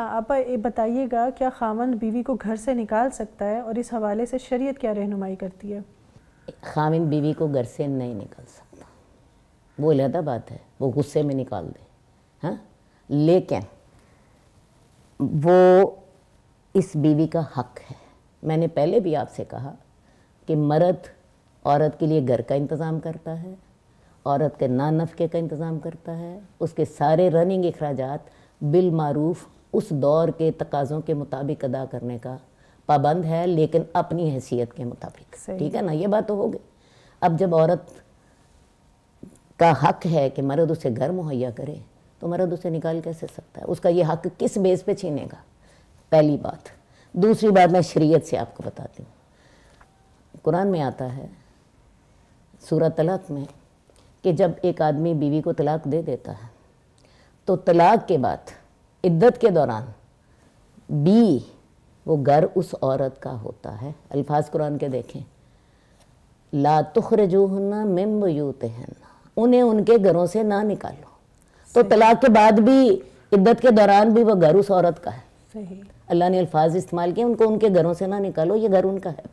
आप ये बताइएगा क्या खामंद बीवी को घर से निकाल सकता है और इस हवाले से शरीयत क्या रहनुमाई करती है खामिन बीवी को घर से नहीं निकाल सकता वो अलहदा बात है वो गुस्से में निकाल दे हैं हाँ? लेकिन वो इस बीवी का हक है मैंने पहले भी आपसे कहा कि मर्द औरत के लिए घर का इंतज़ाम करता है औरत के ना का इंतज़ाम करता है उसके सारे रनिंग अखराज बिलमूफ उस दौर के तकाज़ों के मुताबिक अदा करने का पाबंद है लेकिन अपनी हैसियत के मुताबिक ठीक है ना ये बात तो हो गई अब जब औरत का हक है कि मर्द उसे घर मुहैया करे तो मर्द उसे निकाल कैसे सकता है उसका ये हक किस बेस पे छीनेगा पहली बात दूसरी बात मैं शरीयत से आपको बताती हूँ कुरान में आता है सूरत तलाक में कि जब एक आदमी बीवी को तलाक दे देता है तो तलाक के बाद इद्दत के दौरान बी वो घर उस औरत का होता है अल्फाज कुरान के देखें ला तुखर जूहना मिम यूतहना उन्हें उनके घरों से ना निकालो तो तलाक के बाद भी इद्दत के दौरान भी वो घर उस औरत का है अल्लाह ने अल्फाज इस्तेमाल किए उनको उनके घरों से ना निकालो ये घर उनका है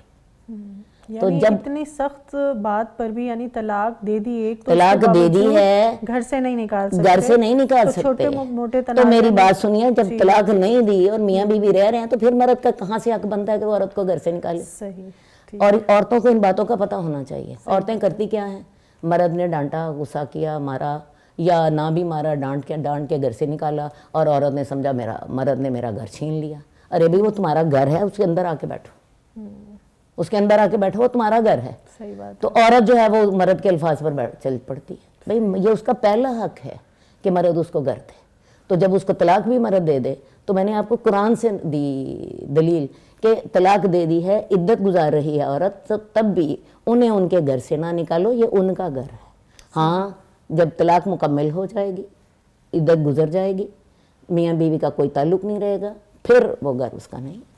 हम्म। तो जब इतनी सख्त बात पर भी यानी तलाक दे दी एक तो तलाक दे दी है घर से नहीं निकाल सकते घर से नहीं निकाल तो सकते मोटे तो मेरी बात सुनिए जब तलाक नहीं दी और मियाँ बीवी रह रहे हैं तो फिर मर्द का कहाँ से हक बनता है कि वो औरत को घर से निकाले सही और औरतों को इन बातों का पता होना चाहिए औरतें करती क्या है मर्द ने डांटा गुस्सा किया मारा या ना भी मारा डांट के डांट के घर से निकाला और औरत ने समझा मेरा मर्द ने मेरा घर छीन लिया अरे भी वो तुम्हारा घर है उसके अंदर आके बैठो हम्म। उसके अंदर आके बैठो वो तुम्हारा घर है सही बात तो औरत जो है वो मर्द के अल्फाज पर चल पड़ती है भाई ये उसका पहला हक है कि मर्द उसको घर दे तो जब उसको तलाक भी मर्द दे दे तो मैंने आपको कुरान से दी दलील के तलाक दे दी है इद्दत गुजार रही है औरत तो तब भी उन्हें उनके घर से ना निकालो ये उनका घर है हाँ जब तलाक मुकम्मल हो जाएगी इद्दत गुजर जाएगी मियाँ बीवी का कोई ताल्लुक नहीं रहेगा फिर वो घर उसका नहीं